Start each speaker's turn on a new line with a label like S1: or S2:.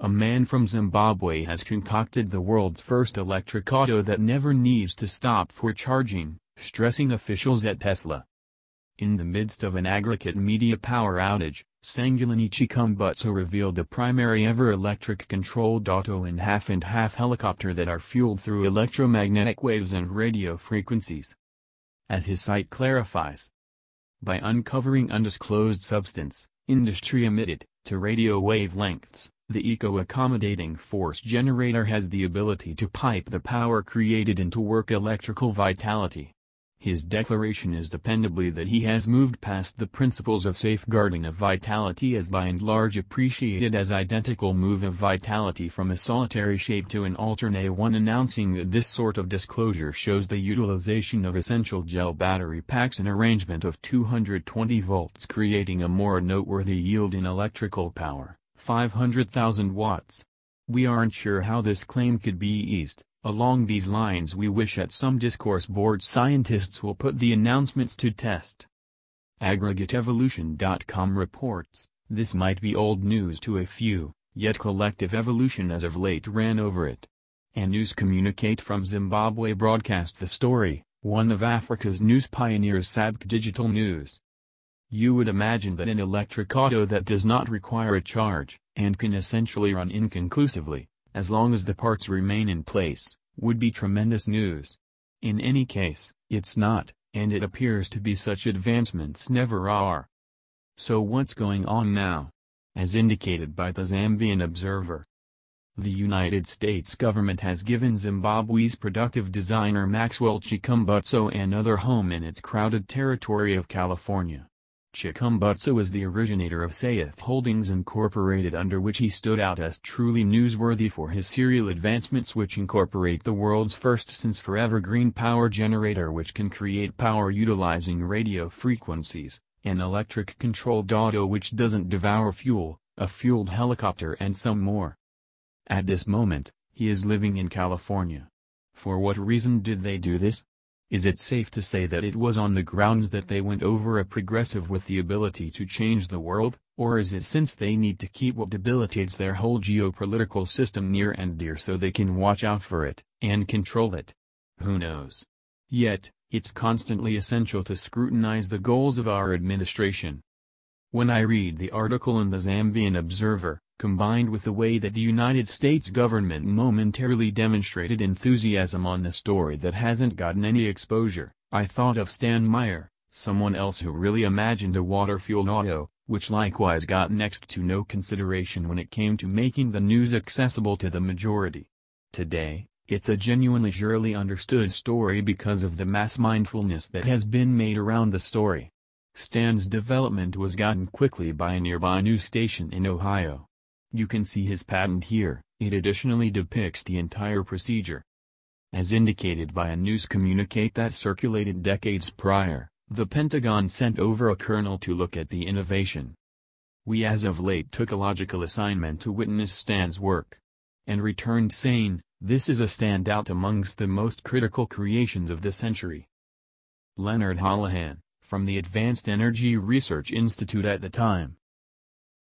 S1: A man from Zimbabwe has concocted the world's first electric auto that never needs to stop for charging, stressing officials at Tesla. In the midst of an aggregate media power outage, Sanguline Chikumbutsu revealed the primary ever electric-controlled auto and half-and-half helicopter that are fueled through electromagnetic waves and radio frequencies. As his site clarifies, by uncovering undisclosed substance, industry emitted, to radio wavelengths, the eco-accommodating force generator has the ability to pipe the power created into work electrical vitality. His declaration is dependably that he has moved past the principles of safeguarding of vitality as by and large appreciated as identical move of vitality from a solitary shape to an alternate one announcing that this sort of disclosure shows the utilization of essential gel battery packs an arrangement of 220 volts creating a more noteworthy yield in electrical power, 500,000 watts. We aren't sure how this claim could be eased Along these lines we wish at some discourse board scientists will put the announcements to test. AggregateEvolution.com reports, this might be old news to a few, yet collective evolution as of late ran over it. A news communicate from Zimbabwe broadcast the story, one of Africa's news pioneers SABC Digital News. You would imagine that an electric auto that does not require a charge, and can essentially run inconclusively, as long as the parts remain in place, would be tremendous news. In any case, it's not, and it appears to be such advancements never are. So what's going on now? As indicated by the Zambian Observer. The United States government has given Zimbabwe's productive designer Maxwell Chikumbutso another home in its crowded territory of California. Chikumbutsu is the originator of Saith Holdings Incorporated under which he stood out as truly newsworthy for his serial advancements which incorporate the world's first since forever green power generator which can create power utilizing radio frequencies, an electric controlled auto which doesn't devour fuel, a fueled helicopter and some more. At this moment, he is living in California. For what reason did they do this? Is it safe to say that it was on the grounds that they went over a progressive with the ability to change the world, or is it since they need to keep what debilitates their whole geopolitical system near and dear so they can watch out for it, and control it? Who knows? Yet, it's constantly essential to scrutinize the goals of our administration. When I read the article in the Zambian Observer, combined with the way that the United States government momentarily demonstrated enthusiasm on a story that hasn't gotten any exposure, I thought of Stan Meyer, someone else who really imagined a water-fueled auto, which likewise got next to no consideration when it came to making the news accessible to the majority. Today, it's a genuinely surely understood story because of the mass mindfulness that has been made around the story. Stan's development was gotten quickly by a nearby news station in Ohio, you can see his patent here, it additionally depicts the entire procedure. As indicated by a news communique that circulated decades prior, the Pentagon sent over a colonel to look at the innovation. We as of late took a logical assignment to witness Stan's work. And returned saying, this is a standout amongst the most critical creations of the century. Leonard Holohan, from the Advanced Energy Research Institute at the time,